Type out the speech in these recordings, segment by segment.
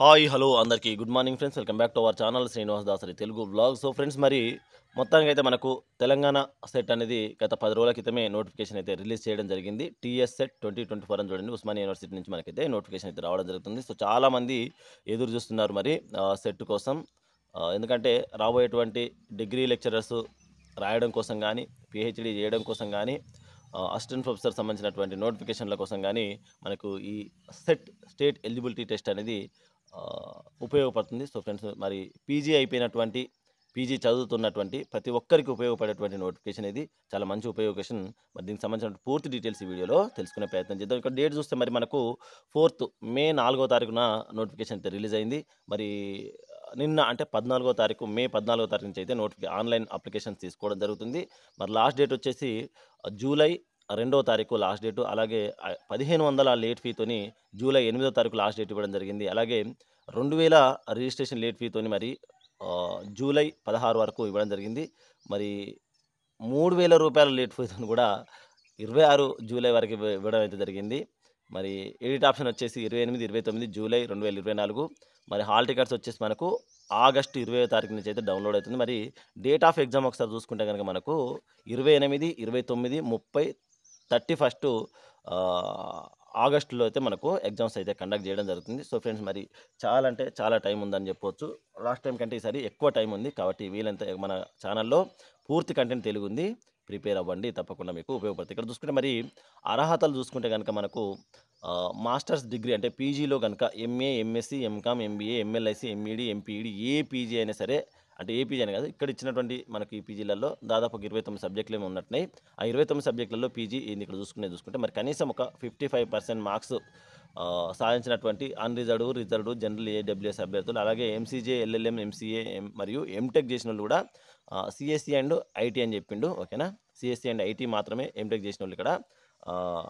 hi hello అందరికీ good morning friends welcome back to our channel Srinivas Dasari Telugu blog so friends మరి మొత్తానికి అయితే మనకు తెలంగాణ సెట్ అనేది గత పది రోజుల క్రితమే నోటిఫికేషన్ అయితే రిలీజ్ చేయడం జరిగింది TS SET twenty twenty four అని చూడండి ఉస్మానియా యూనివర్సిటీ నుంచి మనకైతే నోటిఫికేషన్ అయితే రావడం జరుగుతుంది సో చాలామంది ఎదురు చూస్తున్నారు మరి సెట్ కోసం ఎందుకంటే రాబోయేటువంటి డిగ్రీ లెక్చరర్స్ రాయడం కోసం కానీ పిహెచ్డీ చేయడం కోసం కానీ అసిస్టెంట్ ప్రొఫెసర్ సంబంధించినటువంటి నోటిఫికేషన్ల కోసం కానీ మనకు ఈ సెట్ స్టేట్ ఎలిజిబిలిటీ టెస్ట్ అనేది ఉపయోగపడుతుంది సో ఫ్రెండ్స్ మరి పీజీ అయిపోయినటువంటి పీజీ చదువుతున్నటువంటి ప్రతి ఒక్కరికి ఉపయోగపడేటువంటి నోటిఫికేషన్ ఇది చాలా మంచి ఉపయోగకేషన్ మరి దీనికి సంబంధించిన పూర్తి డీటెయిల్స్ ఈ వీడియోలో తెలుసుకునే ప్రయత్నం చేద్దాం ఇక్కడ డేట్ చూస్తే మరి మనకు ఫోర్త్ మే నాలుగో తారీఖున నోటిఫికేషన్ అయితే రిలీజ్ అయింది మరి నిన్న అంటే పద్నాలుగో తారీఖు మే పద్నాలుగో తారీఖు నుంచి అయితే నోటిఫికే ఆన్లైన్ అప్లికేషన్స్ తీసుకోవడం జరుగుతుంది మరి లాస్ట్ డేట్ వచ్చేసి జూలై రెండో తారీఖు లాస్ట్ డేటు అలాగే పదిహేను వందల లేట్ ఫీతోని జూలై ఎనిమిదో తారీఖు లాస్ట్ డేట్ ఇవ్వడం జరిగింది అలాగే రెండు వేల రిజిస్ట్రేషన్ లేట్ ఫీతోని మరి జూలై పదహారు వరకు ఇవ్వడం జరిగింది మరి మూడు వేల రూపాయల లేట్ ఫీతోని కూడా ఇరవై ఆరు జూలై వరకు ఇవ్వడం అయితే జరిగింది మరి ఎడిట్ ఆప్షన్ వచ్చేసి ఇరవై ఎనిమిది ఇరవై తొమ్మిది జూలై రెండు వేల ఇరవై నాలుగు మరి హాల్ టికెట్స్ వచ్చేసి మనకు ఆగస్టు ఇరవై తారీఖు నుంచి అయితే డౌన్లోడ్ అవుతుంది మరి డేట్ ఆఫ్ ఎగ్జామ్ ఒకసారి చూసుకుంటే కనుక మనకు ఇరవై ఎనిమిది ఇరవై తొమ్మిది ముప్పై థర్టీ ఫస్ట్ ఆగస్టులో అయితే మనకు ఎగ్జామ్స్ అయితే కండక్ట్ చేయడం జరుగుతుంది సో ఫ్రెండ్స్ మరి చాలా అంటే చాలా టైం ఉందని చెప్పొచ్చు లాస్ట్ టైం కంటే ఈసారి ఎక్కువ టైం ఉంది కాబట్టి వీలంతా మన ఛానల్లో పూర్తి కంటెంట్ తెలుగు ఉంది ప్రిపేర్ అవ్వండి తప్పకుండా మీకు ఉపయోగపడుతుంది ఇక్కడ చూసుకుంటే మరి అర్హతలు చూసుకుంటే కనుక మనకు మాస్టర్స్ డిగ్రీ అంటే పీజీలో కనుక MA MSc MCom MBA MLISc MEd MPEd ఏ పీజీ అయినా సరే అంటే ఏపీజీ అని కాదు ఇక్కడ ఇచ్చినటువంటి మనకి పీజీలలో దాదాపు ఒక ఇరవై తొమ్మిది సబ్జెక్టులు ఏమి ఉన్నట్టున్నాయి ఆ ఇరవై తొమ్మిది సబ్జెక్టులలో పీజీ ఇక్కడ చూసుకునే చూసుకుంటే మరి కనీసం ఒక ఫిఫ్టీ ఫైవ్ పర్సెంట్ మార్క్స్ సాధించినటువంటి అన్రిజర్వ్డ్ రిజర్వ్డ్ జనరల్ ఏడబ్ల్యూఎస్ అభ్యర్థులు అలాగే ఎంసీజే ఎల్ఎల్ఎం ఎంసీఏ మరియు ఎంటెక్ చేసిన వాళ్ళు కూడా సిఎస్సి e అండ్ ఐటీ అని చెప్పిండు ఓకేనా సిఎస్సి e అండ్ ఐటీ మాత్రమే ఎంటెక్ చేసిన వాళ్ళు ఇక్కడ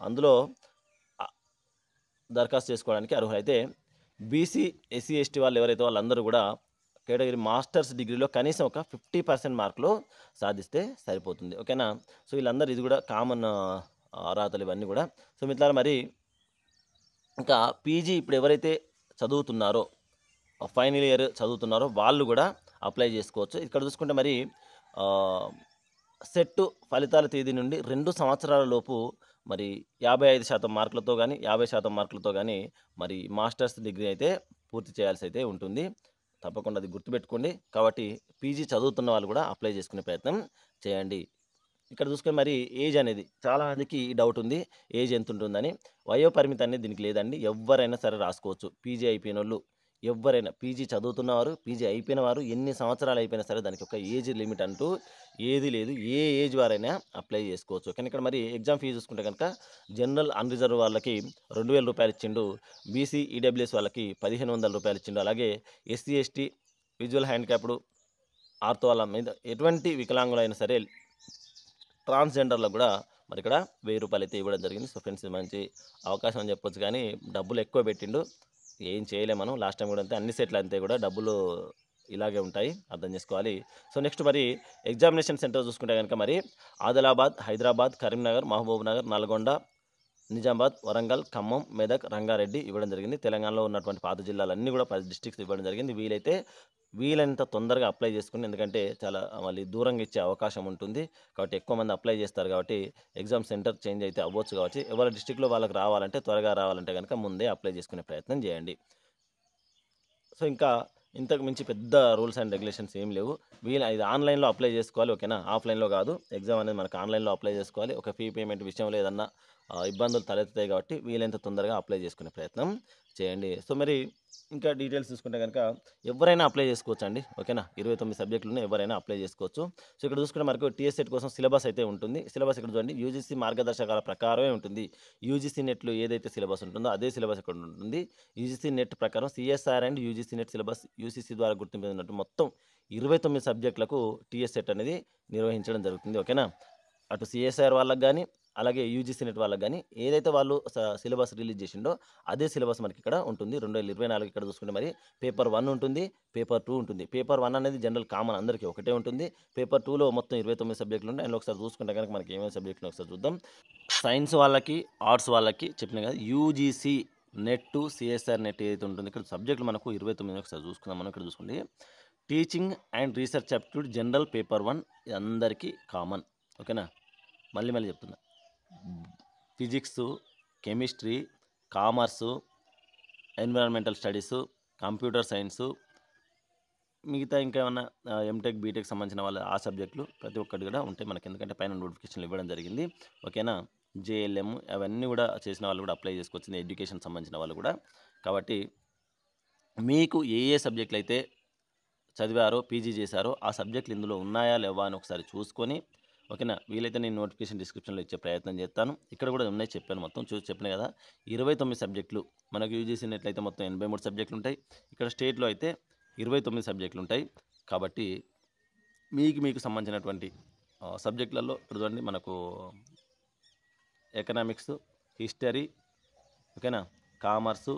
అందులో దరఖాస్తు చేసుకోవడానికి అర్హులైతే బీసీ ఎస్సీ ఎస్టీ వాళ్ళు ఎవరైతే వాళ్ళందరూ కూడా కేటగిరీ మాస్టర్స్ డిగ్రీలో కనీసం ఒక ఫిఫ్టీ పర్సెంట్ మార్కులు సాధిస్తే సరిపోతుంది ఓకేనా సో వీళ్ళందరూ ఇది కూడా కామన్ అర్హతలు ఇవన్నీ కూడా సో మిత్రులారా మరి ఇంకా పీజీ ఇప్పుడు ఎవరైతే చదువుతున్నారో ఫైనల్ ఇయర్ చదువుతున్నారో వాళ్ళు కూడా అప్లై చేసుకోవచ్చు ఇక్కడ చూసుకుంటే మరి సెట్ ఫలితాల తేదీ నుండి రెండు సంవత్సరాల లోపు మరి యాభై ఐదు శాతం మార్కులతో కానీ యాభై శాతం మార్కులతో కానీ మరి మాస్టర్స్ డిగ్రీ అయితే పూర్తి చేయాల్సి అయితే ఉంటుంది తప్పకుండా అది గుర్తుపెట్టుకోండి కాబట్టి పీజీ చదువుతున్న వాళ్ళు కూడా అప్లై చేసుకునే ప్రయత్నం చేయండి ఇక్కడ చూసుకొని మరి ఏజ్ అనేది చాలామందికి డౌట్ ఉంది ఏజ్ ఎంత ఉంటుందని వయో పరిమితి అనేది దీనికి లేదండి ఎవరైనా సరే రాసుకోవచ్చు పీజీ అయిపోయిన వాళ్ళు ఎవరైనా పీజీ చదువుతున్నవారు పీజీ అయిపోయిన వారు ఎన్ని సంవత్సరాలు అయిపోయినా సరే దానికి ఒక ఏజ్ లిమిట్ అంటూ ఏది లేదు ఏ ఏజ్ వారైనా అప్లై చేసుకోవచ్చు కానీ ఇక్కడ మరి ఎగ్జామ్ ఫీజు చూసుకుంటే కనుక జనరల్ అన్రిజర్వ్ వాళ్ళకి రెండు వేల రూపాయలు ఇచ్చిండు బీసీ ఈడబ్ల్యూఎస్ వాళ్ళకి పదిహేను వందల రూపాయలు ఇచ్చిండు అలాగే SC ST visual handicapped ortho వాళ్ళ మీద ఎటువంటి వికలాంగులైనా సరే ట్రాన్స్జెండర్లకు కూడా మరి ఇక్కడ వెయ్యి రూపాయలు అయితే ఇవ్వడం జరిగింది సో ఫ్రెండ్స్ మంచి అవకాశం అని చెప్పొచ్చు కానీ డబ్బులు ఎక్కువ పెట్టిండు ఏం చేయలేము మనం లాస్ట్ టైం కూడా అంతే అన్ని సెట్లు అంతే కూడా డబ్బులు ఇలాగే ఉంటాయి అర్థం చేసుకోవాలి సో నెక్స్ట్ మరి ఎగ్జామినేషన్ సెంటర్ చూసుకుంటే కనుక మరి ఆదిలాబాద్ హైదరాబాద్ కరీంనగర్ మహబూబ్ నగర్ నల్గొండ నిజామాబాద్ వరంగల్ ఖమ్మం మెదక్ రంగారెడ్డి ఇవ్వడం జరిగింది తెలంగాణలో ఉన్నటువంటి పాత జిల్లాలన్నీ కూడా పది డిస్టిక్స్ ఇవ్వడం జరిగింది వీలైతే వీలైనంత తొందరగా అప్లై చేసుకుని ఎందుకంటే చాలా మళ్ళీ దూరంగా ఇచ్చే అవకాశం ఉంటుంది కాబట్టి ఎక్కువ మంది అప్లై చేస్తారు కాబట్టి ఎగ్జామ్ సెంటర్ చేంజ్ అయితే అవ్వచ్చు కాబట్టి ఎవరి డిస్టిక్లో వాళ్ళకి రావాలంటే త్వరగా రావాలంటే కనుక ముందే అప్లై చేసుకునే ప్రయత్నం చేయండి సో ఇంకా ఇంతకు మించి పెద్ద రూల్స్ అండ్ రెగ్యులేషన్స్ ఏం లేవు వీళ్ళు ఇది ఆన్లైన్లో అప్లై చేసుకోవాలి ఓకేనా ఆఫ్లైన్లో కాదు ఎగ్జామ్ అనేది మనకు ఆన్లైన్లో అప్లై చేసుకోవాలి ఒక ఫీ పేమెంట్ విషయంలో ఏదన్నా ఇబ్బందులు తలెత్తాయి కాబట్టి వీలైనంత తొందరగా అప్లై చేసుకునే ప్రయత్నం చేయండి సో మరి ఇంకా డీటెయిల్స్ చూసుకుంటే కనుక ఎవరైనా అప్లై చేసుకోవచ్చు అండి ఓకేనా ఇరవై తొమ్మిది సబ్జెక్టులను ఎవరైనా అప్లై చేసుకోవచ్చు సో ఇక్కడ చూసుకుంటే మనకు టీఎస్ఎట్ కోసం సిలబస్ అయితే ఉంటుంది సిలబస్ ఇక్కడ చూడండి యూజీసీ మార్గదర్శకాల ప్రకారమే ఉంటుంది యూజీసీ నెట్లో ఏదైతే సిలబస్ ఉంటుందో అదే సిలబస్ ఇక్కడ ఉంటుంది యూజీసీ నెట్ ప్రకారం CSIR and UGC NET syllabus UGC ద్వారా గుర్తింపినట్టు మొత్తం ఇరవై తొమ్మిది సబ్జెక్టులకు టీఎస్ఎట్ అనేది నిర్వహించడం జరుగుతుంది ఓకేనా అటు సిఎస్ఆర్ వాళ్ళకు కానీ అలాగే యూజీసీ నెట్ వాళ్ళకి కానీ ఏదైతే వాళ్ళు సిలబస్ రిలీజ్ చేసిండో అదే సిలబస్ మనకి ఇక్కడ ఉంటుంది రెండు వేల ఇరవై నాలుగు ఇక్కడ చూసుకుంటే మరి పేపర్ వన్ ఉంటుంది పేపర్ టూ ఉంటుంది పేపర్ వన్ అనేది జనరల్ కామన్ అందరికీ ఒకటే ఉంటుంది పేపర్ టూలో మొత్తం ఇరవై తొమ్మిది సబ్జెక్టులు ఉంటాయి అందులో ఒకసారి చూసుకుంటే కనుక మనకి ఏమేమి సబ్జెక్టులు ఒకసారి చూద్దాం సైన్స్ వాళ్ళకి ఆర్ట్స్ వాళ్ళకి చెప్పిన కదా యూజీసీ నెట్ సిఎస్ఆర్ నెట్ ఏదైతే ఉంటుంది ఇక్కడ సబ్జెక్టులు మనకు ఇరవై తొమ్మిది ఒకసారి చూసుకుందాం మనం ఇక్కడ చూసుకోండి teaching and research aptitude general paper one అందరికీ కామన్ ఓకేనా మళ్ళీ మళ్ళీ చెప్తున్నా physics chemistry commerce environmental studies computer science మిగతా ఇంకా ఏమైనా ఎంటెక్ బీటెక్ సంబంధించిన వాళ్ళ ఆ సబ్జెక్టులు ప్రతి ఒక్కటి కూడా ఉంటాయి మనకి ఎందుకంటే పైన నోటిఫికేషన్లు ఇవ్వడం జరిగింది ఓకేనా జేఎల్ఎం అవన్నీ కూడా చేసిన వాళ్ళు కూడా అప్లై చేసుకొచ్చింది ఎడ్యుకేషన్ సంబంధించిన వాళ్ళు కూడా కాబట్టి మీకు ఏ ఏ సబ్జెక్టులు అయితే చదివారో పీజీ చేశారో ఆ సబ్జెక్టులు ఇందులో ఉన్నాయా లేవా అని ఒకసారి చూసుకొని ఓకేనా వీలైతే నేను నోటిఫికేషన్ డిస్క్రిప్షన్లో ఇచ్చే ప్రయత్నం చేస్తాను ఇక్కడ కూడా ఉన్నాయి చెప్పాను మొత్తం చూసి చెప్పిన కదా ఇరవై తొమ్మిది సబ్జెక్టులు మనకు యూజ్ చేసినట్లయితే మొత్తం ఎనభై మూడు సబ్జెక్టులు ఉంటాయి ఇక్కడ స్టేట్లో అయితే ఇరవై తొమ్మిది సబ్జెక్టులు ఉంటాయి కాబట్టి మీకు మీకు సంబంధించినటువంటి సబ్జెక్టులలో చూడండి మనకు ఎకనామిక్స్ హిస్టరీ ఓకేనా commerce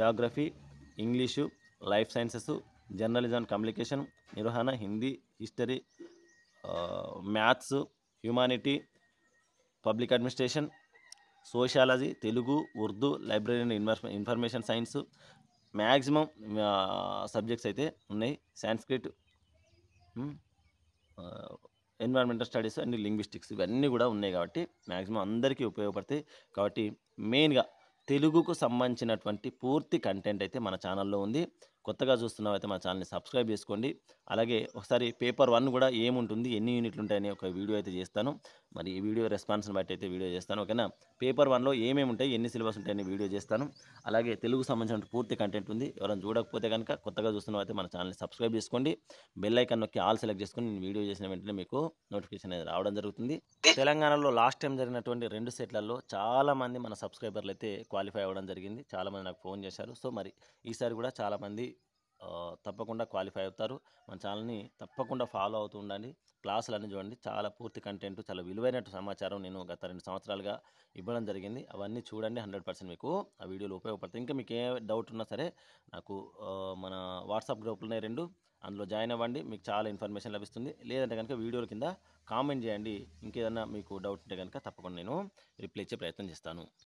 geography English life sciences journalism communication నిర్వహణ Hindi history maths humanity public administration sociology Telugu Urdu library and information science maximum subjects అయితే ఉన్నాయి Sanskrit environmental studies and linguistics ఇవన్నీ కూడా ఉన్నాయి కాబట్టి మ్యాక్సిమం అందరికీ ఉపయోగపడతాయి కాబట్టి మెయిన్గా తెలుగుకు సంబంధించినటువంటి పూర్తి కంటెంట్ అయితే మన ఛానల్లో ఉంది కొత్తగా చూస్తున్నావు అయితే మా ఛానల్ని సబ్స్క్రైబ్ చేసుకోండి అలాగే ఒకసారి పేపర్ వన్ కూడా ఏముంటుంది ఎన్ని యూనిట్లు ఉంటాయని ఒక వీడియో అయితే చేస్తాను మరి ఈ వీడియో రెస్పాన్స్ని బట్టి అయితే వీడియో చేస్తాను ఓకేనా పేపర్ వన్లో ఏమేమి ఉంటాయి ఎన్ని సిలబస్ ఉంటాయని వీడియో చేస్తాను అలాగే తెలుగు సంబంధించిన పూర్తి కంటెంట్ ఉంది ఎవరైనా చూడకపోతే కనుక కొత్తగా చూస్తున్న అయితే మన ఛానల్ని సబ్స్క్రైబ్ చేసుకోండి బెల్ ఐకన్ నొక్కి ఆల్ సెలెక్ట్ చేసుకుని నేను వీడియో చేసిన వెంటనే మీకు నోటిఫికేషన్ అనేది రావడం జరుగుతుంది తెలంగాణలో లాస్ట్ టైం జరిగినటువంటి రెండు సెట్లలో చాలామంది మన సబ్స్క్రైబర్లు అయితే క్వాలిఫై అవ్వడం జరిగింది చాలామంది నాకు ఫోన్ చేశారు సో మరి ఈసారి కూడా చాలామంది తప్పకుండా క్వాలిఫై అవుతారు మన ఛానల్ని తప్పకుండా ఫాలో అవుతూ ఉండండి క్లాసులు అన్నీ చూడండి చాలా పూర్తి కంటెంట్ చాలా విలువైన సమాచారం నేను గత రెండు సంవత్సరాలుగా ఇవ్వడం జరిగింది అవన్నీ చూడండి హండ్రెడ్ పర్సెంట్ మీకు ఆ వీడియోలు ఉపయోగపడతాయి ఇంకా మీకు ఏ డౌట్ ఉన్నా సరే నాకు మన వాట్సాప్ గ్రూపులు ఉన్నాయి రెండు అందులో జాయిన్ అవ్వండి మీకు చాలా ఇన్ఫర్మేషన్ లభిస్తుంది లేదంటే కనుక వీడియోల కింద కామెంట్ చేయండి ఇంకేదన్నా మీకు డౌట్ ఉంటే కనుక తప్పకుండా నేను రిప్లై ఇచ్చే ప్రయత్నం చేస్తాను